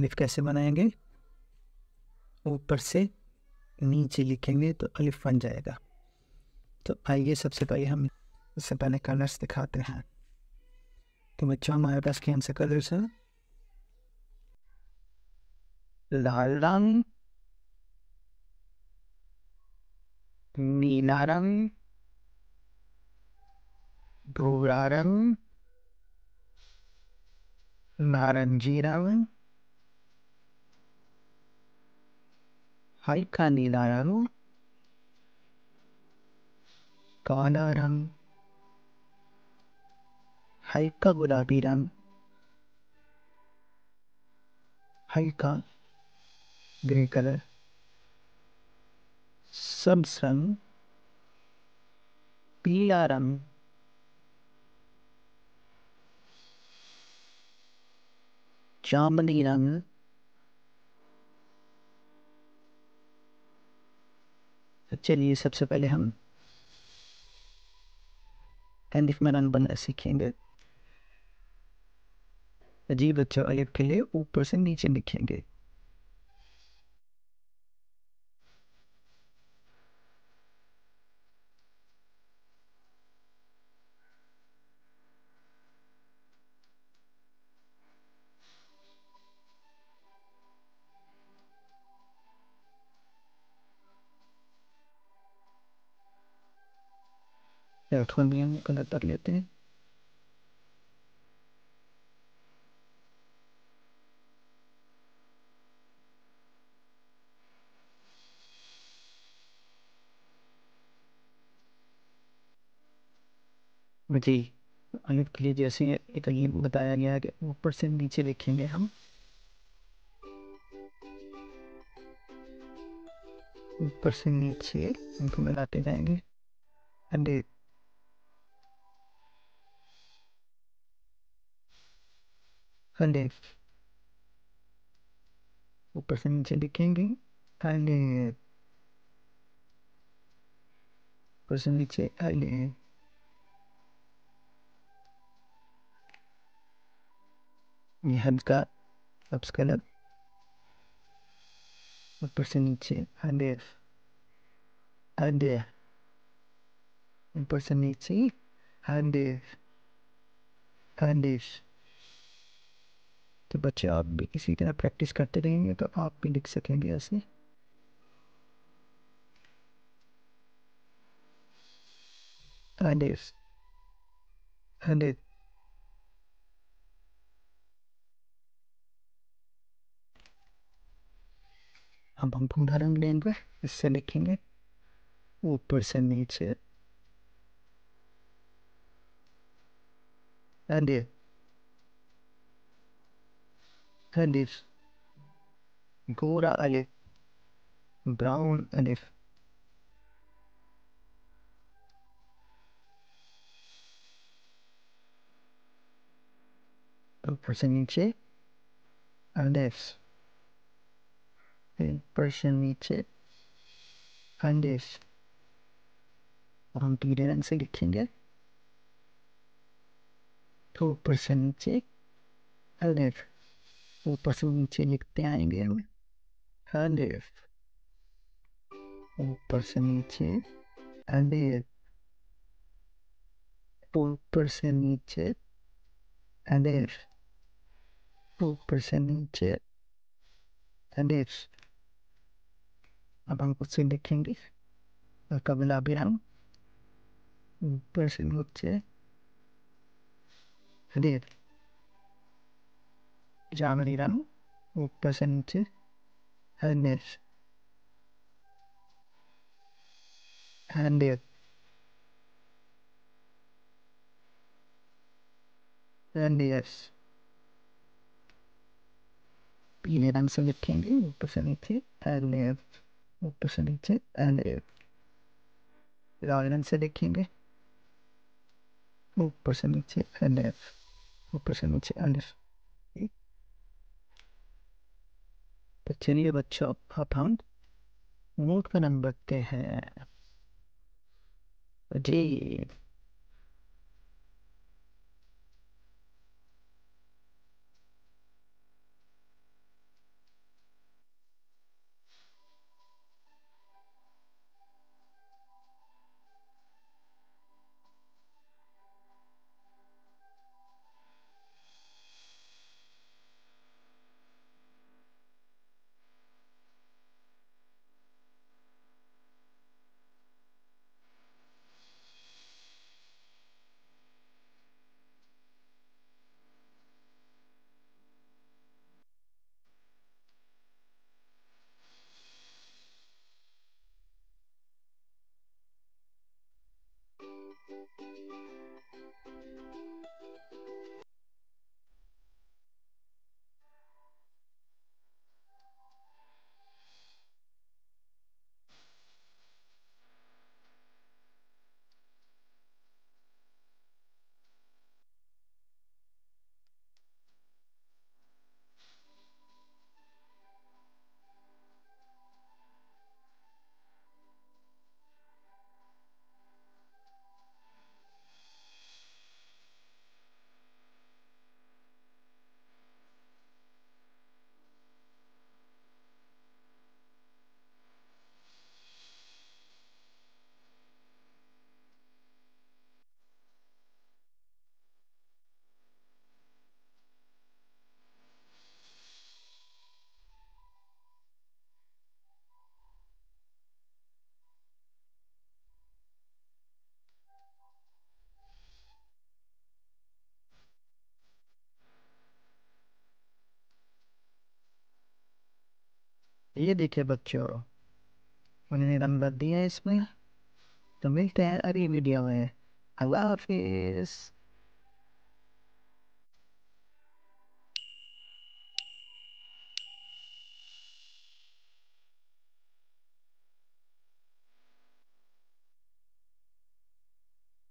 अलिफ कैसे बनाएंगे ऊपर से नीचे लिखेंगे तो अलिफ बन जाएगा तो आइए सबसे पहले हम इससे पहले कलर्स दिखाते हैं तो बच्चों अच्छा हमारे पास कौन से कलर्स हैं लाल रंग नीला रंग भूरा रंग नारंगी रंग हाई का नीला रंग काला रंग हल्का गुलाबी रंग हल्का ग्रे कलर सब्ज रंग पीला रंग जामनी रंग चलिए सबसे पहले हम हैंडिफ में रन बनना सीखेंगे अजीब अच्छा अलग के लिए ऊपर से नीचे लिखेंगे इलेक्ट्रॉन भी हम गलत कर लेते हैं जी अगर के लिए जैसे एक बताया गया है कि ऊपर से नीचे देखेंगे हम ऊपर से नीचे उनको मिलाते जाएंगे अंडे संडे ऊपर से नीचे दिखेंगे हाईले ऊपर से नीचे हाईले ये हल्का सब्स कलर ऊपर से नीचे हाईले हाईले ऊपर से नीचे हाईले हाईले तो बच्चे आप भी इसी तरह प्रैक्टिस करते रहेंगे तो आप भी लिख सकेंगे ऐसे अब हम उदाहरण लेन पर इससे लिखेंगे ऊपर से नीचे ये ألف جورة ألف براون ألف percentage ألف percentage ألف Confidence selectionnya two percentage alif वो पशु नीचे लिखते आएंगे हमें अलिफ ऊपर से नीचे अलिफ ऊपर से नीचे अलिफ ऊपर से नीचे अलिफ अब हम उसे लिखेंगे और कबला भी हम ऊपर से नीचे अलिफ Jamelirano who presented her niece. And there. And yes. Pinaram selecting you personated and there. Personated and there. Lauren selecting you personated and there. Personated and there. तो चलिए बच्चों अब हम नोट का नंबर देते हैं जी ये देखिए बच्चों मैंने नंबर दिया इसमें तो मिलते हैं अगली वीडियो में अल्लाह हाफिज़